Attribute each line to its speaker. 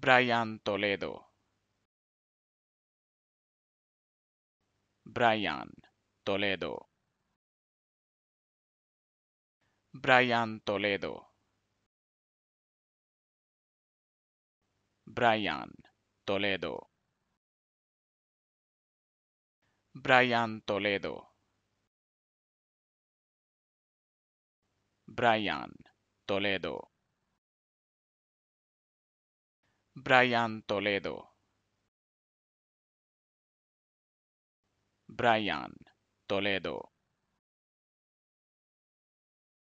Speaker 1: Brian Toledo. Brian Toledo. Brian Toledo. Brian Toledo. Brian Toledo. Brian Toledo. Brian Toledo. Brian Toledo.